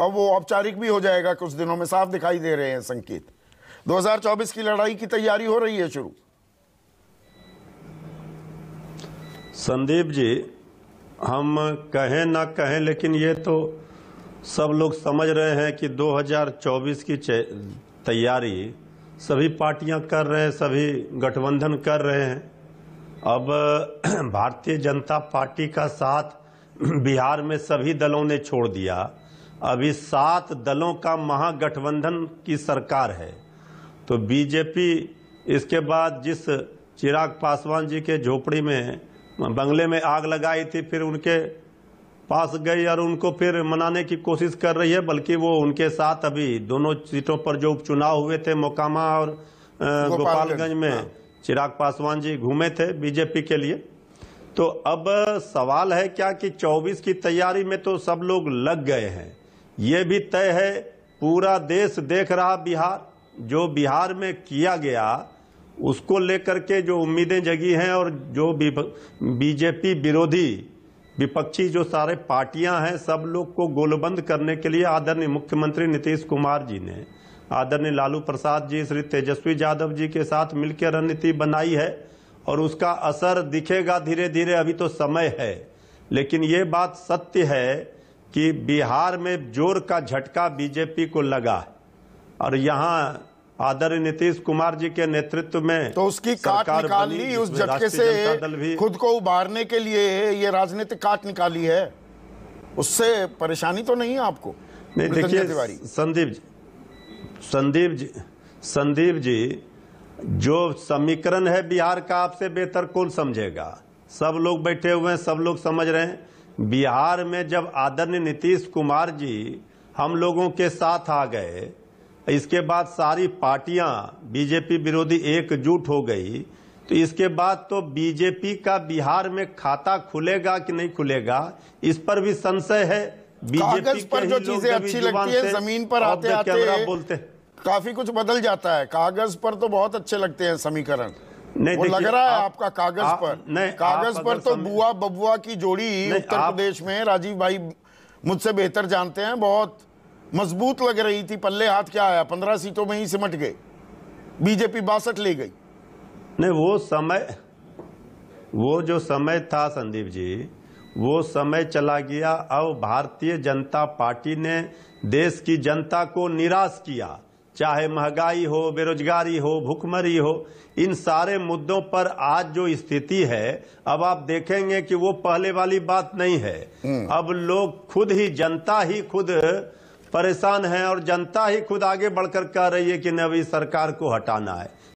अब वो औपचारिक भी हो जाएगा कुछ दिनों में साफ दिखाई दे रहे हैं संकेत 2024 की लड़ाई की तैयारी हो रही है शुरू संदीप जी हम कहें ना कहें लेकिन ये तो सब लोग समझ रहे हैं कि 2024 की तैयारी सभी पार्टियां कर रहे हैं सभी गठबंधन कर रहे हैं अब भारतीय जनता पार्टी का साथ बिहार में सभी दलों ने छोड़ दिया अभी सात दलों का महागठबंधन की सरकार है तो बीजेपी इसके बाद जिस चिराग पासवान जी के झोपड़ी में बंगले में आग लगाई थी फिर उनके पास गई और उनको फिर मनाने की कोशिश कर रही है बल्कि वो उनके साथ अभी दोनों सीटों पर जो उपचुनाव हुए थे मोकामा और गोपालगंज में हाँ। चिराग पासवान जी घूमे थे बीजेपी के लिए तो अब सवाल है क्या कि 24 की तैयारी में तो सब लोग लग गए हैं ये भी तय है पूरा देश देख रहा बिहार जो बिहार में किया गया उसको लेकर के जो उम्मीदें जगी हैं और जो बीजेपी विरोधी विपक्षी जो सारे पार्टियां हैं सब लोग को गोलबंद करने के लिए आदरणीय मुख्यमंत्री नीतीश कुमार जी ने आदरणीय लालू प्रसाद जी श्री तेजस्वी यादव जी के साथ मिलकर रणनीति बनाई है और उसका असर दिखेगा धीरे धीरे अभी तो समय है लेकिन ये बात सत्य है कि बिहार में जोर का झटका बीजेपी को लगा और यहाँ आदर नीतीश कुमार जी के नेतृत्व में तो उसकी काट निकाली उस झटके से खुद को उबारने के लिए ये राजनीतिक काट निकाली है उससे परेशानी तो नहीं है आपको नहीं देखिए संदीप जी संदीप जी संदीप जी जो समीकरण है बिहार का आपसे बेहतर कौन समझेगा सब लोग बैठे हुए हैं सब लोग समझ रहे हैं बिहार में जब आदरणीय नीतीश कुमार जी हम लोगों के साथ आ गए इसके बाद सारी पार्टियां बीजेपी विरोधी एकजुट हो गई तो इसके बाद तो बीजेपी का बिहार में खाता खुलेगा कि नहीं खुलेगा इस पर भी संशय है बीजेपी पर जो चीजें अच्छी लगती है जमीन पर आते आते बोलते काफी कुछ बदल जाता है कागज पर तो बहुत अच्छे लगते हैं समीकरण नहीं वो लग रहा है आप, आपका कागज आप, पर नहीं कागज पर तो बुआ बबुआ की जोड़ी उत्तर प्रदेश में राजीव भाई मुझसे बेहतर जानते हैं बहुत मजबूत लग रही थी पल्ले हाथ क्या आया पंद्रह सीटों में ही सिमट गए बीजेपी बासठ ले गई नहीं वो समय वो जो समय था संदीप जी वो समय चला गया अब भारतीय जनता पार्टी ने देश की जनता को निराश किया चाहे महंगाई हो बेरोजगारी हो भूखमरी हो इन सारे मुद्दों पर आज जो स्थिति है अब आप देखेंगे कि वो पहले वाली बात नहीं है हम्म। अब लोग खुद ही जनता ही खुद परेशान है और जनता ही खुद आगे बढ़कर कह रही है कि नवी अभी सरकार को हटाना है